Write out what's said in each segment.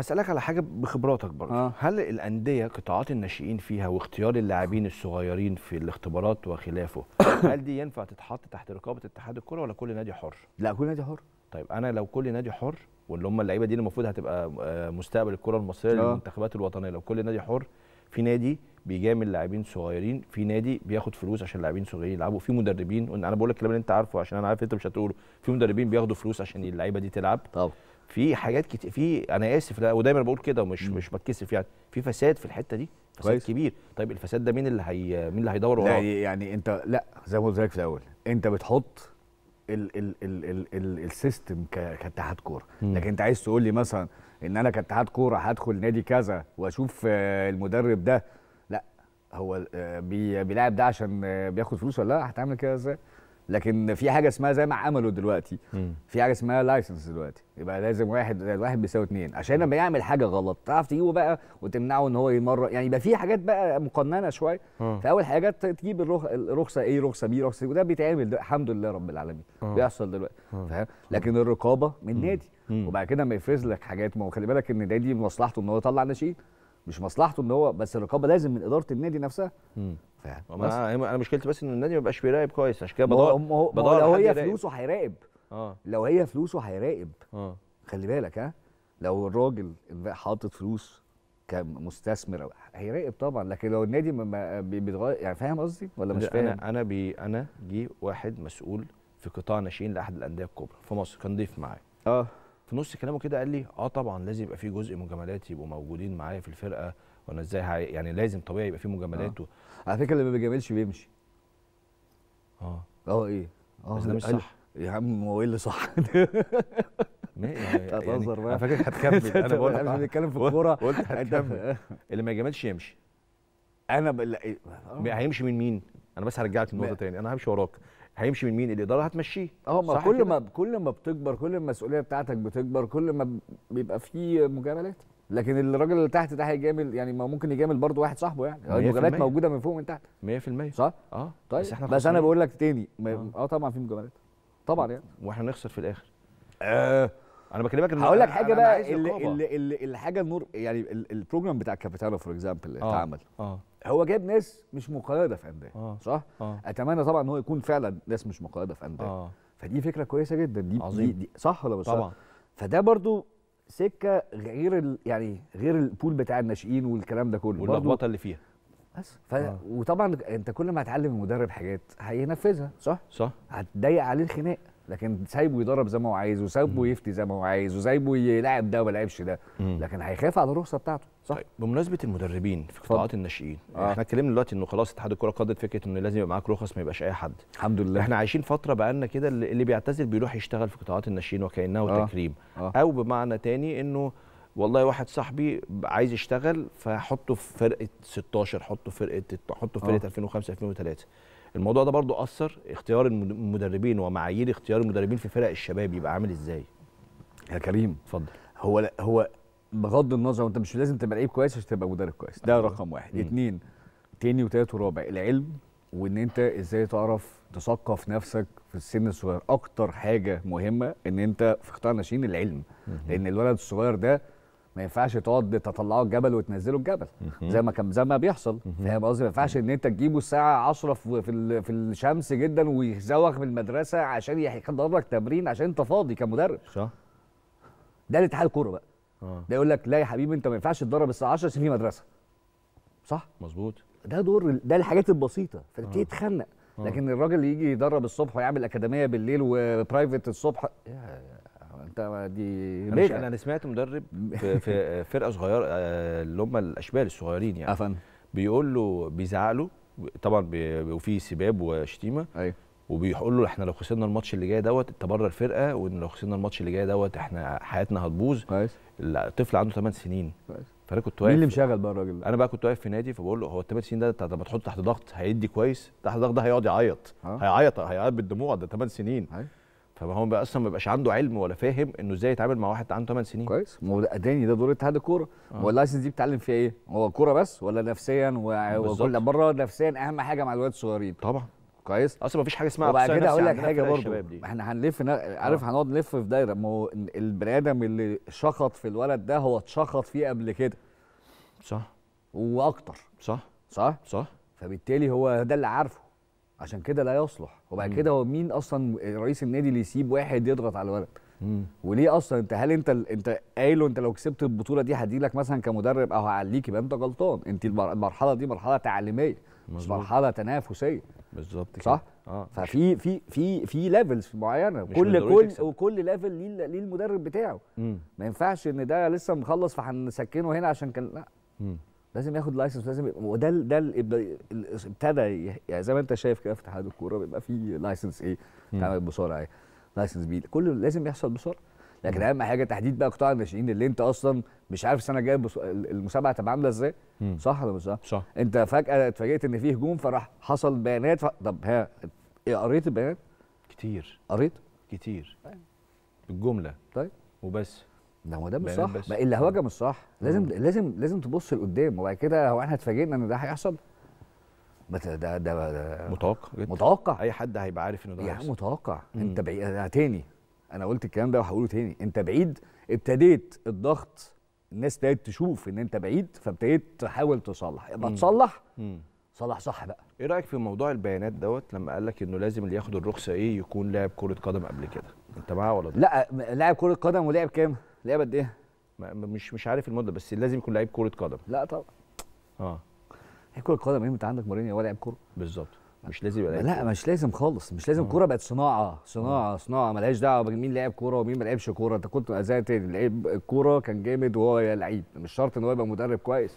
هسالك على حاجه بخبراتك برضه آه. هل الانديه قطاعات الناشئين فيها واختيار اللاعبين الصغيرين في الاختبارات وخلافه هل دي ينفع تتحط تحت رقابه اتحاد الكره ولا كل نادي حر لا كل نادي حر طيب انا لو كل نادي حر واللي هم اللعيبه دي المفروض هتبقى آه، مستقبل الكره المصريه آه. للمنتخبات الوطنيه لو كل نادي حر في نادي بيجامل لاعبين صغيرين في نادي بياخد فلوس عشان لاعبين صغيرين يلعبوا في مدربين انا بقول لك الكلام اللي انت عارفه عشان انا عارف انت مش هتقوله في مدربين بياخدوا فلوس عشان اللعيبه دي تلعب طبعا في حاجات كتير في انا اسف ودايما بقول كده ومش مش بتكسف يعني في فساد في الحته دي فساد كويس. كبير طيب الفساد ده مين اللي هي مين اللي هيدور وراه يعني انت لا زي ما قلت لك في الاول انت بتحط السيستم كاتحاد كوره لكن انت عايز تقول لي مثلا ان انا كاتحاد كوره هدخل نادي كذا واشوف آه، المدرب ده لا هو آه، بيلاعب ده عشان آه، بياخد فلوس ولا لا هتعمل كده ازاي لكن في حاجه اسمها زي ما عملوا دلوقتي في حاجه اسمها لايسنس دلوقتي يبقى لازم واحد زائد واحد بيساوي اثنين عشان لما يعمل حاجه غلط تعرف تجيبه بقى وتمنعه ان هو يمرر يعني يبقى في حاجات بقى مقننه شويه آه. فاول حاجات تجيب الرخصه ايه رخصه بي رخصه وده بيتعمل الحمد لله رب العالمين أوه. بيحصل دلوقتي آه. فاهم لكن الرقابه من نادي وبعد كده ما يفرز لك حاجات ما هو خلي بالك ان النادي مصلحته ان هو يطلع ناشئين مش مصلحته ان هو بس الرقابه لازم من اداره النادي نفسها فاهم انا مشكلتي بس ان النادي ما بيبقاش بيراقب كويس عشان كده بدور هو بدور لو هي فلوسه هيراقب اه لو هي فلوسه هيراقب اه خلي بالك ها لو الراجل حاطط فلوس كمستثمر هيراقب طبعا لكن لو النادي ما بيتغير يعني فاهم قصدي ولا مش فاهم انا انا بي انا جه واحد مسؤول في قطاع ناشئين لاحد الانديه الكبرى في مصر كان ضيف معايا اه في نص كلامه كده قال لي اه طبعا لازم يبقى في جزء مجاملات يبقوا موجودين معايا في الفرقه وانا ازاي يعني لازم طبيعي يبقى في مجاملات آه. على فكره اللي ما بيجاملش بيمشي اه اه ايه اه بس ده مش صح يا عم هو ايه اللي صح يعني يعني هتهزر بقى انا فاكر هتكمل انا بقول لك احنا آه. بنتكلم في الكوره قلت هتكمل اللي ما يجاملش يمشي انا إيه، هيمشي من مين؟ انا بس هرجعك النقطه تاني انا همشي وراك هيمشي من مين الاداره هتمشيه اه ما كل ما كل ما بتكبر كل ما المسؤوليه بتاعتك بتكبر كل ما بيبقى في مجاملات لكن الراجل اللي تحت ده هيجامل يعني ما ممكن يجامل برضه واحد صاحبه يعني المجاملات موجوده من فوق ومن تحت 100% صح؟ اه طيب بس, احنا بس انا بقول لك تاني اه, آه طبعا في مجاملات طبعا يعني واحنا نخسر في الاخر آه انا بكلمك ان هقول لك حاجه بقى الحاجه النور يعني البروجرام بتاع كابيتانو فور اكزامبل اللي آه، اتعمل آه. هو جاب ناس مش مقيده في انديه آه. صح؟ آه. اتمنى طبعا ان هو يكون فعلا ناس مش مقيده في انديه آه. فدي فكره كويسه جدا دي عظيم. دي, دي صح ولا مش طبعا فده برضو سكه غير ال يعني غير البول بتاع الناشئين والكلام ده كله واللخبطه اللي فيها بس ف... آه. وطبعا انت كل ما هتعلم المدرب حاجات هينفذها صح؟ صح هتضيق عليه الخناق لكن سايبه يدرب زي ما هو عايز وسايبه يفتي زي ما هو عايز وسايبه يلاعب ده وما لعبش ده لكن هيخاف على الرخصه بتاعته صح طيب بمناسبه المدربين في قطاعات الناشئين آه. احنا اتكلمنا دلوقتي انه خلاص اتحاد الكره قدد فكره انه لازم يبقى معاك رخص ما يبقاش اي حد الحمد لله احنا عايشين فتره بقى لنا كده اللي بيعتزل بيروح يشتغل في قطاعات الناشئين وكانه آه. تكريم آه. او بمعنى تاني انه والله واحد صاحبي عايز يشتغل فحطه في فرقه 16 حطه في فرقه حطه في فرقه آه. 2005 2003 الموضوع ده برضو اثر اختيار المدربين ومعايير اختيار المدربين في فرق الشباب يبقى عامل ازاي يا كريم اتفضل هو هو بغض النظر وانت مش لازم تبقى لعيب كويس عشان تبقى مدرب كويس ده رقم واحد اثنين تاني وتالت ورابع العلم وان انت ازاي تعرف تثقف نفسك في السن الصغير اكتر حاجه مهمه ان انت في قطاع الناشئين العلم لان الولد الصغير ده ما ينفعش تقعد تطلعه الجبل وتنزله الجبل زي ما كان زي ما بيحصل فاهم قصدي ما ينفعش ان انت تجيبه الساعه 10 في في الشمس جدا ويزوغ من المدرسه عشان يحضر لك تمرين عشان انت فاضي كمدرب صح ده الاتحاد الكوره بقى آه. ده يقول لك لا يا حبيبي انت ما ينفعش تدرب الساعه 10 عشان في مدرسه صح مظبوط ده دور ده الحاجات البسيطه فتبتدي آه. تتخنق آه. لكن الراجل اللي يجي يدرب الصبح ويعمل اكاديميه بالليل وبرايفت الصبح يا انت دي مش انا سمعت مدرب في فرقه صغيره آه، اللي هم الاشبال الصغيرين يعني أفن. بيقول له بيزعق له طبعا وفي سباب وشتيمه ايوه وبيقول له احنا لو خسرنا الماتش اللي جاي دوت انت بره الفرقه وان لو خسرنا الماتش اللي جاي دوت احنا حياتنا هتبوظ كويس الطفل عنده 8 سنين كويس فانا كنت واقف مين اللي مشغل بقى الراجل ده؟ انا بقى كنت واقف في نادي فبقول له هو ال 8 سنين ده انت لما تحطه تحت ضغط هيدي كويس تحت ضغط ده هيقعد يعيط أه. هيعيط هيعيط بالدموع ده 8 سنين هاي. أيوه. فهو بقى اصلا ما بيبقاش عنده علم ولا فاهم انه ازاي يتعامل مع واحد عنده 8 سنين كويس ما هو اداني ده دور اتحاد الكوره آه. هو اللايسنس دي بتعلم فيها ايه هو كوره بس ولا نفسيا و... وكل بره نفسيا اهم حاجه مع الولاد الصغيرين طبعا كويس اصلا ما فيش حاجه اسمها وبعد كده اقول لك حاجه برضه احنا هنلف نا... عارف آه. هنقعد نلف في دايره ما هو البني ادم اللي شخط في الولد ده هو اتشخط فيه قبل كده صح واكتر صح صح صح فبالتالي هو ده اللي عارفه عشان كده لا يصلح وبعد كده هو مين اصلا رئيس النادي اللي يسيب واحد يضغط على الولد مم. وليه اصلا انت هل انت انت قايل انت لو كسبت البطوله دي لك مثلا كمدرب او هعليك يبقى انت غلطان انت المرحله دي مرحله تعليميه مش مرحله تنافسيه بالظبط صح آه. ففي في في في ليفلز معينه كل كل يكسب. وكل ليفل ليه ليه المدرب بتاعه مم. ما ينفعش ان ده لسه مخلص فهنسكنه هنا عشان كان لا مم. لازم ياخد لايسنس لازم وده ده ابتدى يعني زي ما انت شايف كده في اتحاد الكوره بيبقى في لايسنس ايه تعمل بسرعه ايه لايسنس بي كله لازم يحصل بسرعه لكن اهم حاجه تحديد بقى قطاع الناشئين اللي انت اصلا مش عارف السنه الجايه بص... المسابقه هتبقى عامله ازاي صح ولا مش صح؟ صح انت فجاه اتفاجئت ان في هجوم فراح حصل بيانات ف... طب ها ايه قريت البيانات؟ كتير قريت؟ كتير بالجمله طيب وبس ده هو ده مش صح ما اللي هواجه مش صح لازم مم. لازم لازم تبص لقدام وبعد كده هو احنا اتفاجئنا ان ده هيحصل ده ده, ده متوقع جدا متوقع اي حد هيبقى عارف انه ده هيحصل متوقع مم. انت بعيد أنا آه، تاني انا قلت الكلام ده وهقوله تاني انت بعيد ابتديت الضغط الناس ابتدت تشوف ان انت بعيد فابتديت تحاول تصلح يبقى تصلح صلح صح بقى ايه رايك في موضوع البيانات دوت لما قال لك انه لازم اللي ياخد الرخصه ايه يكون لاعب كره قدم قبل كده انت معاه ولا لا لاعب كره قدم ولاعب كام قد ايه مش مش عارف المده بس لازم يكون لعيب كره قدم لا طبعا اه هي كره قدم ايه انت عندك مورينيو هو لعيب كره بالظبط مش لازم يبقى لا مش لازم خالص مش لازم آه. كوره بقت صناعه صناعه صناعه ملهاش دعوه بمين لعب كوره ومين ما لعبش كوره انت كنت زي لعيب الكوره كان جامد وهو لعيب مش شرط ان هو يبقى مدرب كويس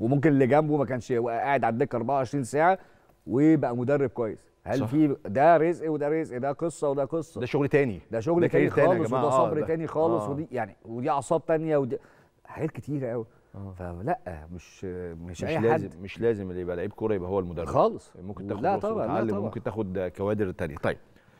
وممكن اللي جنبه ما كانش قاعد على الدكه 24 ساعه ويبقى مدرب كويس هل في ده رزق وده رزق ده قصه وده قصه ده شغل تاني ده شغل ده تاني, تاني خالص وده صبر آه تاني خالص آه. ودي يعني ودي اعصاب تانيه ودي حاجات كتيره قوي آه. فلا مش مش, مش اي لازم حد. مش لازم اللي يبقى لعيب كوره يبقى هو المدرب خالص ممكن تاخد لا طبعا لا طبعا ممكن تاخد كوادر تانية طيب